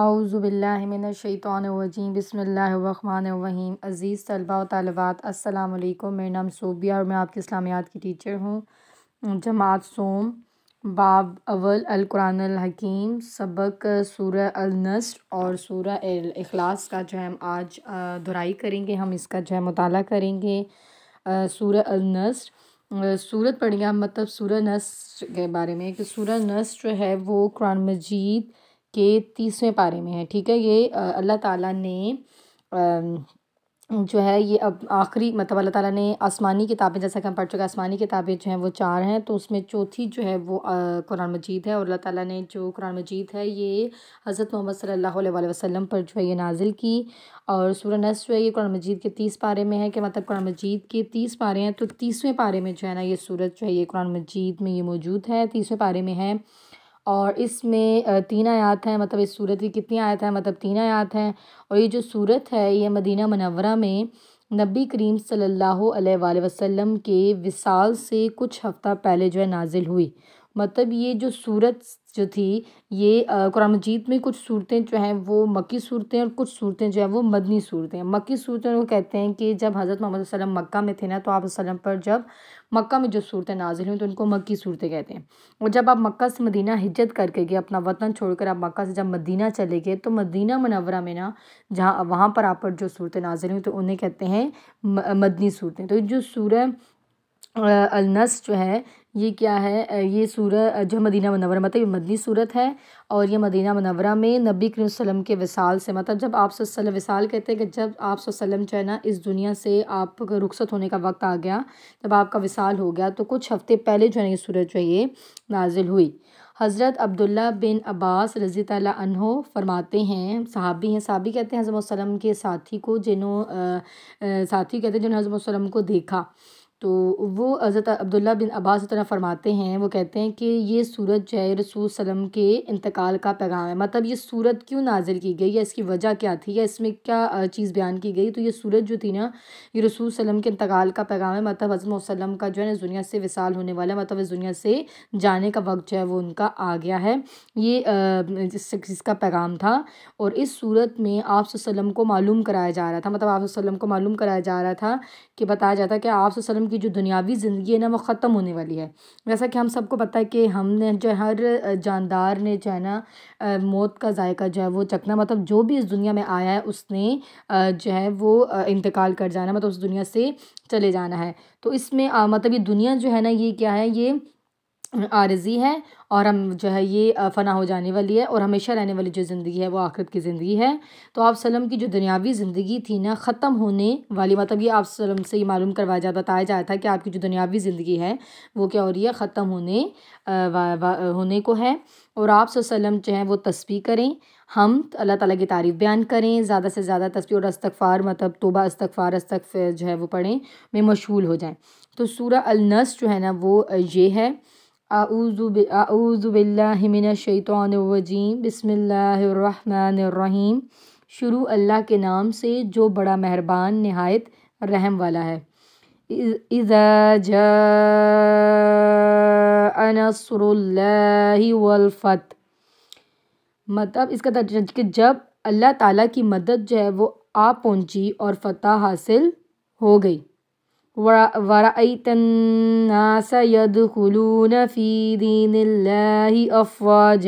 आउज़बिल्लिमिनशैतरजीम बसमीम अज़ीज़ तलबा तलबात अस्सलाम वालेकुम मेरा नाम सोबिया और मैं आपकी इस्लामियात की टीचर हूँ जमात सोम बाब अवल अल हकीम सबक सूर्य अलनस्ट और अल अखलास का जो है आज दुराई करेंगे हम इसका जो है मुताल करेंगे सूर्य अलनस्ट सूरत पढ़ेंगे मतलब सूर्य नस्र के बारे में कि सूर्य नस्र जो है वो कुरान मजीद के तीसवें पारे में है ठीक है ये अल्लाह ताला ने जो है ये अब आखिरी मतलब अल्लाह ताला ने आसमानी किताबें जैसा कि हम पढ़ चुके आसमानी किताबें जो हैं वो चार हैं तो उसमें चौथी जो है वो कुरान मजीद है और अल्लाह ताला ने जो कुरान मजीद है ये हज़रत मोहम्मद सल्लल्लाहु अलैहि वसल्लम पर जो है ये नाजिल की और सूर नस जो है ये कुरान मजीद के तीस पारे में है कि मतलब कुरान मजीद के तीस पारे हैं तो तीसवें पारे में जो है ना ये सूरत जो है ये कुरान मजीद में ये मौजूद है तीसवें पारे में है और इसमें तीन आयात हैं मतलब इस सूरत की कितनी आयत हैं मतलब तीन आयात हैं और ये जो सूरत है ये मदीना मनवरा में नबी करीम सल्लल्लाहु अलैहि वसल्लम के विसाल से कुछ हफ़्ता पहले जो है नाजिल हुई मतलब ये जो सूरत जो थी ये कुरान मजीद में कुछ सूरतें जो हैं वो मक्की सूरतें और कुछ सूरतें जो हैं वो मदनी सूरतें हैं मक्की सूरतें वो कहते हैं कि जब हज़रत मोहम्मद वसल्लम मक्का में थे ना तो आप वसल्लम पर जब मक्का में जो सूरतें नाजिल हुई तो उनको मक्की सूरतें कहते हैं और जब आप मक्का से मदीना हिजत करके गए अपना वतन छोड़कर आप मक्का से जब मदीना चले गए तो मदीना मनवरा में ना जहाँ वहाँ पर आप पर जो सूरतें नाजिल हुई तो उन्हें कहते हैं मदनी सूरतें तो जो सूर अलनस जो है ये क्या है ये सूरत जो मदीना मनवरा मतलब ये मदनी सूरत है और ये मदीना मनवरा में नबी करीम के विसाल से मतलब जब आप वसल्लम विसाल कहते हैं कि जब आप वसल्लम जो है ना इस दुनिया से आप रुखसत होने का वक्त आ गया जब आपका विसाल हो गया तो कुछ हफ़्ते पहले जो है ना ये सूरत जो है ये नाजिल हुई हज़रत अब्दुल्ला बिन अब्बास रज़ी तहो फरमाते हैं सहाबी हैं सहाबी कहते हैं हज़रत वसलम के साथी को जिन्हों साथी कहते हैं जिन्होंने हज़रत वसलम को देखा तो वो हज़रत अब्दुल्ला बिन अब्बास तरह फरमाते हैं वो कहते हैं कि ये सूरत जो है रसूल सलम के इंतकाल का पैगाम है मतलब ये सूरत क्यों नाजिल की गई या इसकी वजह क्या थी या इसमें क्या चीज़ बयान की गई तो ये सूरत जो थी ना ये रसूल सलम के इंतकाल का पैगाम है मतलब हजम वसलम का जो है ना दुनिया से विसाल होने वाला मतलब इस दुनिया से जाने का वक्त जो है वो उनका आ गया है ये इसका पैगाम था और इस सूरत में आप को मालूम कराया जा रहा था मतलब आप को मालूम कराया जा रहा था कि बताया जाता कि आप उनकी जो दुनियावी ज़िंदगी है ना वो ख़त्म होने वाली है जैसा कि हम सबको पता है कि हमने जो हर जानदार ने जो है ना मौत का जायका जो है वो चखना मतलब जो भी इस दुनिया में आया है उसने जो है वो इंतकाल कर जाना मतलब उस दुनिया से चले जाना है तो इसमें मतलब ये दुनिया जो है ना ये क्या है ये आरज़ी है और हम जो है ये फ़ना हो जाने वाली है और हमेशा रहने वाली जो ज़िंदगी है वो आखिरत की ज़िंदगी है तो आप सलम की जो दुनियावी ज़िंदगी थी ना ख़त्म होने वाली मतलब ये आप सलम से ये मालूम करवाया जाता बताया जाता है कि आपकी जो दुनियावी ज़िंदगी है वो क्या हो रही है ख़त्म होने वा, वा, होने को है और आप सलम जो है वो तस्वीर करें हम अल्लाह ताली की तारीफ़ बयान करें ज़्यादा से ज़्यादा तस्वीर और अस्तफ़ार मतलब तोबा अस्तफ़ार अस्तक जो है वो पढ़ें में मशहूल हो जाएँ तो सूरह अलनस जो है ना वो ये है आऊज़ुबिल्लामिनशैतवानवजीम बसमीम शुरू अल्लाह के नाम से जो बड़ा मेहरबान नहायत रहम वाला है इज़ा मतलब इसका कि जब अल्लाह ताला की मदद जो है वो आ पहुंची और फतह हासिल हो गई ورأيت الناس يدخلون في दीन अफवाज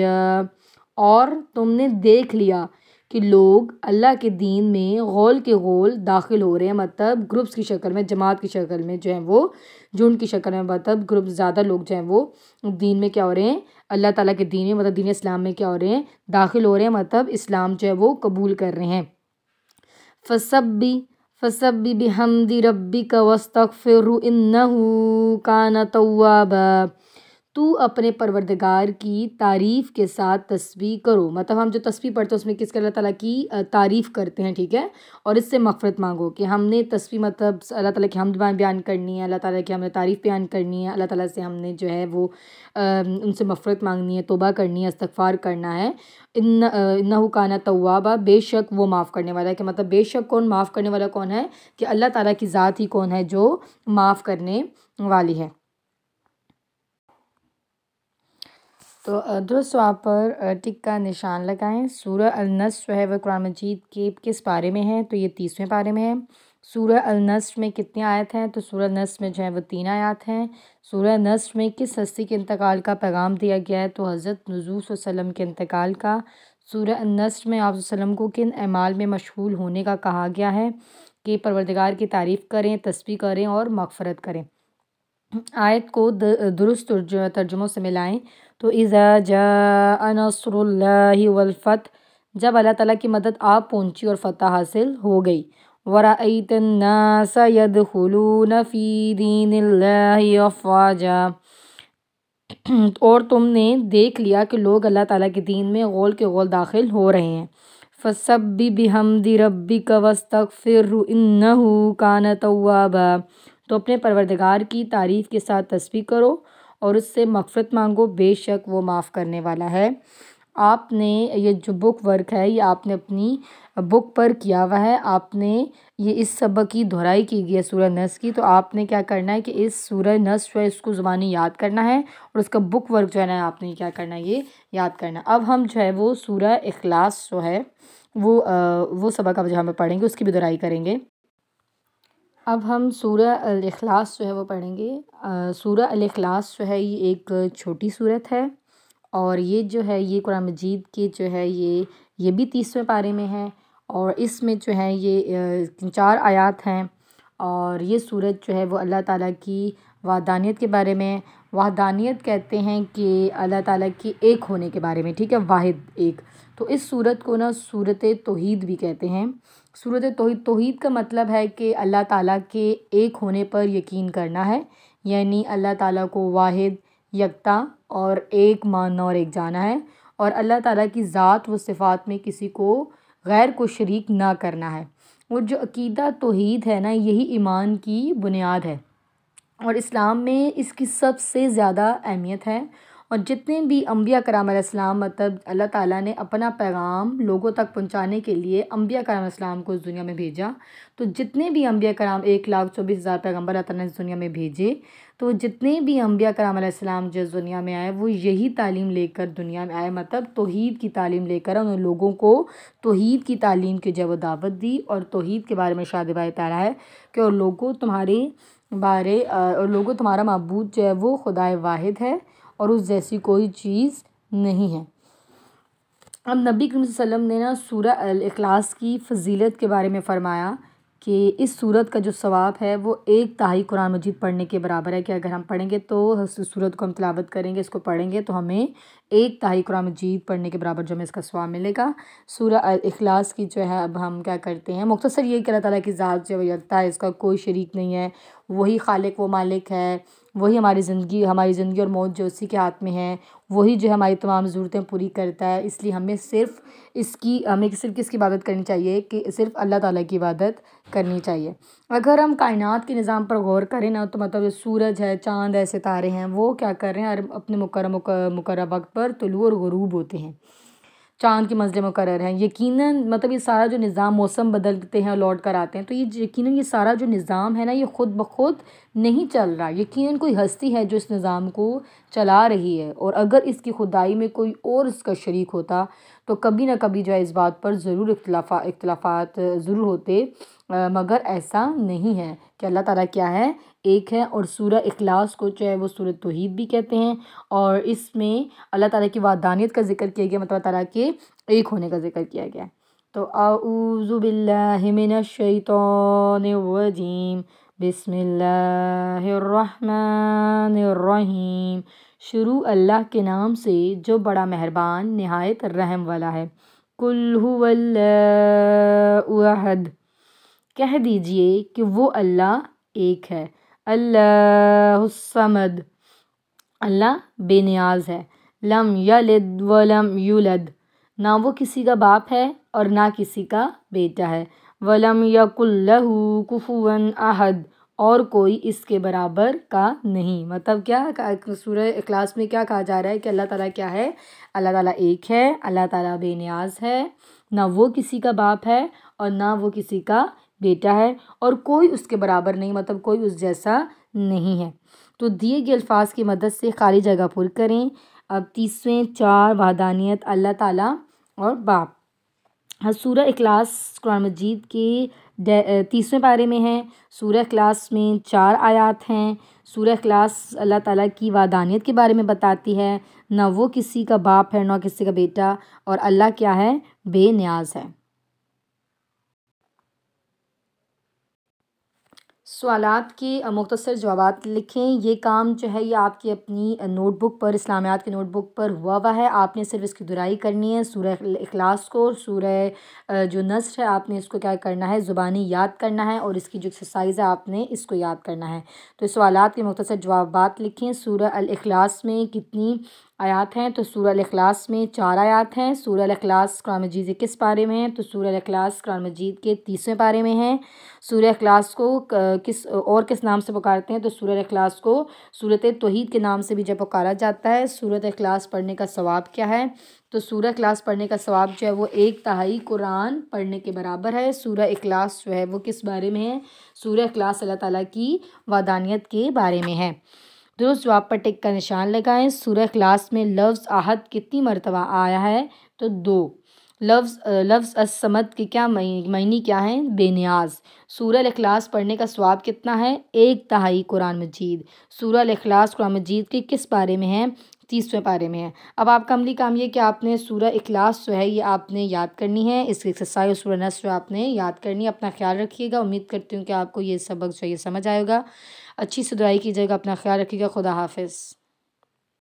और तुमने देख लिया कि लोग अल्लाह के दीन में गोल के गोल दाखिल हो रहे हैं मतलब ग्रुप्स की शक्ल में जमात की शक्ल में जो है वो झुंड की शक्ल में मतलब ग्रुप ज़्यादा लोग जो हैं वो दीन में क्या हो रहे हैं अल्लाह ताला के दीन में मतलब दीन इस्लाम में क्या हो रहे हैं दाखिल हो रहे हैं मतलब इस्लाम जो है वो कबूल कर रहे हैं भी فسب بحمد ربك واستغفره إنه كان توابا तू अपने परवरदगार की तारीफ़ के साथ तस्वीर करो मतलब हम जो तस्वीर पढ़ते हैं उसमें किसके अल्लाह ताला की तारीफ़ करते हैं ठीक है और इससे मफ़रत मांगो कि हमने तस्वीर मतलब अल्लाह ताला की हम बयान करनी है अल्लाह ताला की हमने तारीफ़ बयान करनी है अल्लाह ताला से हमने जो है वो आ, उनसे मफ़रत मांगनी है तोबा करनी है इस्तफ़ार करना है इन नहु काना तवाबा बेशक वो माफ़ करने वाला है कि मतलब बेशक कौन माफ़ करने वाला कौन है कि अल्लाह ताला की ज़ात ही कौन है जो माफ़ करने वाली है तो दुरुस्वा पर टिक का निशान लगाएं सूर्य अलनस जो है वह कुरान मजीद के किस पारे में है तो ये तीसवें पारे में है सूर्य अलनस्र में कितनी आयत हैं तो सूरह नस्र में जो है वो तीन आयत हैं सूर्य नस्र में किस हस्ती के इंतकाल का पैगाम दिया गया है तो हज़रत नजूस वसलम के इंतकाल का सूर्य नस्र में आप को किन अमाल में मशगूल होने का कहा गया है कि परवरदगार की तारीफ़ करें तस्वीर करें और मगफरत करें आयत को दुरुस्त तर्जुमों से मिलाएँ तो इज़ा जा वलफ़त जब अल्लाह ताला की मदद आप पहुंची और फ़तह हासिल हो गई वरा वरातनासदूनफ़ीदीनफ़ाजा और तुमने देख लिया कि लोग अल्लाह ताला के दीन में गोल के गोल दाखिल हो रहे हैं फसबी बिहमदी रबी कवस्तक फिर कान तवाबा तो अपने परवरदगार की तारीफ़ के साथ तस्वीर करो और उससे मफ़रत मांगो बेशक वो माफ़ करने वाला है आपने ये जो बुक वर्क है ये आपने अपनी बुक पर किया हुआ है आपने ये इस सबक की दोहराई की गई है सूर्य नस की तो आपने क्या करना है कि इस सूर्य नस जो है इसको ज़ुबानी याद करना है और उसका बुक वर्क जो है ना आपने क्या करना है ये याद करना अब हम जो है वो सूर्य अखलास जो है वो आ, वो सबक अब जो हमें पढ़ेंगे उसकी भी दोहराई करेंगे अब हम सूरह अल जो है वो पढ़ेंगे सूरह अल जो है ये एक छोटी सूरत है और ये जो है ये कुरान मजीद के जो है ये ये भी तीसवें पारे में है और इसमें जो है ये चार आयात हैं और ये सूरत जो है वो अल्लाह ताला की वादानियत के बारे में वाहदानियत कहते हैं कि अल्लाह ताला की एक होने के बारे में ठीक है वाहिद एक तो इस सूरत को ना सूरत तोहीद भी कहते हैं सूरत तोहद तोहद का मतलब है कि अल्लाह ताला के एक होने पर यकीन करना है यानी अल्लाह ताला को वाहिद यकता और एक मानना और एक जाना है और अल्लाह ताला की ज़ात व सिफ़ात में किसी को गैर को शरीक ना करना है और जो अकीदा तोहद है ना यही ईमान की बुनियाद है और इस्लाम में इसकी सबसे ज़्यादा अहमियत है और जितने भी अम्बिया कराम मतलब अल्लाह ताला ने अपना पैगाम लोगों तक पहुंचाने के लिए अम्बिया कराम को इस दुनिया में भेजा तो जितने भी अम्बिया कराम एक लाख चौबीस हज़ार पैगम्बर अल्लाह ने इस दुनिया में भेजे तो जितने भी अम्बिया कराम जो इस दुनिया में आए वो यही तालीम लेकर दुनिया में आए मतलब तोहद की तालीम लेकर उन्होंने लोगों को तोहद की तालीम की जब दावत दी और तोहद के बारे में शाद तारा है कि और लोगों तुम्हारे बारे और लोगों तुम्हारा मबूद जो है वो खुदा वाहिद है और उस जैसी कोई चीज़ नहीं है अब नबी करीम वसम ने ना सूर अखलास की फजीलत के बारे में फ़रमाया कि इस सूरत का जो सवाब है वो एक तहाई कुरान मजीद पढ़ने के बराबर है कि अगर हम पढ़ेंगे तो सूरत को हम तलावत करेंगे इसको पढ़ेंगे तो हमें एक ताही कुरान मजीद पढ़ने के बराबर जो हमें इसका स्वाब मिलेगा सूर्य अखलास की जो है अब हम क्या करते हैं मुख्तसर ये कि अल्लाह ताली की ज़ात जो यकता है इसका कोई शरीक नहीं है वही खालिक वो मालिक है वही हमारी ज़िंदगी हमारी ज़िंदगी और मौत जो उसी के हाथ में है वही जो हमारी तमाम ज़रूरतें पूरी करता है इसलिए हमें सिर्फ इसकी हमें सिर्फ किसकी इबादत करनी चाहिए कि सिर्फ अल्लाह ताला की इबादत करनी चाहिए अगर हम कायनात के निज़ाम पर गौर करें ना तो मतलब जो सूरज है चांद है सितारे हैं वो क्या कर रहे हैं अपने मुकर मुकर वक्त पर तुलु और गरूब होते हैं चांद के मंजिल मुकर हैं यकीनन मतलब ये सारा जो निज़ाम मौसम बदलते हैं और लौट कर आते हैं तो ये यकीनन ये सारा जो निज़ाम है ना ये ख़ुद ब खुद नहीं चल रहा यकीनन कोई हस्ती है जो इस निज़ाम को चला रही है और अगर इसकी खुदाई में कोई और इसका शरीक होता तो कभी ना कभी जो है इस बात पर ज़रूर इख्तलाफा इख्तलाफात ज़रूर होते आ, मगर ऐसा नहीं है कि अल्लाह ताला क्या है एक है और सूरह इखलास को जो है वो सूरत तोहीद भी कहते हैं और इसमें अल्लाह ताला की वादानियत का जिक्र किया गया मतलब तारा के एक होने का जिक्र किया गया तो आऊज़ुबिल्लिमिनशैतौनजीम बिसमीम शुरू अल्लाह के नाम से जो बड़ा मेहरबान नहायत रहम वाला है कुल्हद कह दीजिए कि वो अल्लाह एक है अल्लाहमद अल्लाह बेनियाज है लम यलद वलम यूलद ना वो किसी का बाप है और ना किसी का बेटा है वलम यकुल्लहू कुफुवन अहद और कोई इसके बराबर का नहीं मतलब क्या सूर्य इखलास में क्या कहा जा रहा है कि अल्लाह ताला क्या है अल्लाह ताला एक है अल्लाह ताला बेनियाज है ना वो किसी का बाप है और ना वो किसी का बेटा है और कोई उसके बराबर नहीं मतलब कोई उस जैसा नहीं है तो दिए गए अल्फाज की मदद से खाली जगह पुर करें अब तीसवें चार वादानियत अल्लाह ताला और बाप हाँ, सूर इखलास कुरान मजीद के तीसवें पारे में है सूर इखलास में चार आयात हैं सूर्य इखलास अल्लाह ताला की वादानियत के बारे में बताती है ना वो किसी का बाप है ना किसी का बेटा और अल्लाह क्या है बेनियाज है सवाल के मुख्तर जवाब लिखें ये काम जो है ये आपकी अपनी नोटबुक पर इस्लामियात की नोटबुक पर हुआ हुआ है आपने सिर्फ इसकी दुराई करनी है सूर अखलास को और जो नसर है आपने इसको क्या करना है ज़ुबानी याद करना है और इसकी जो एक्सरसाइज है आपने इसको याद करना है तो सवालत के मुख्तर जवाब लिखें सूर अखलास में कितनी आयात हैं तो सूरह अखलास में चार आयात हैं सूरह अखलास कुरान मजीद किस पारे में है तो सूरह अखलास कुरान मजीद के तीसवें पारे में है सूर्य अखलास को किस और किस नाम से पुकारते हैं तो सूरह अखलास को सूरत तोहद के नाम से भी जब पुकारा जाता है सूरत अखलास पढ़ने का स्वाब क्या है तो सूरह अखलास पढ़ने का स्वाब जो है वो एक तहाई कुरान पढ़ने के बराबर है सूरह अखलास जो है वो किस बारे में है सूरह अखलास अल्लाह ताली की वादानियत के बारे में है दुरुस्त जवाब पर टिक का निशान लगाएं सूरह क्लास में लफ्ज़ आहद कितनी मरतबा आया है तो दो लफ्ज़ लफ्ज़ असमद के क्या मैनी क्या हैं बेनियाज सूरह अखलास पढ़ने का स्वाब कितना है एक तहाई कुरान मजीद सूरह अखलास कुरान मजीद के किस बारे में है तीसवें बारे में है अब आपका अमली काम ये कि आपने सूरह अखलास जो है ये आपने याद करनी है इसकी एक्सरसाइज और सूर्य नस जो आपने याद करनी है अपना ख्याल रखिएगा उम्मीद करती हूँ कि आपको ये सबक जो है समझ आएगा अच्छी सुधाई कीजिएगा अपना ख्याल रखिएगा खुदा हाफिज़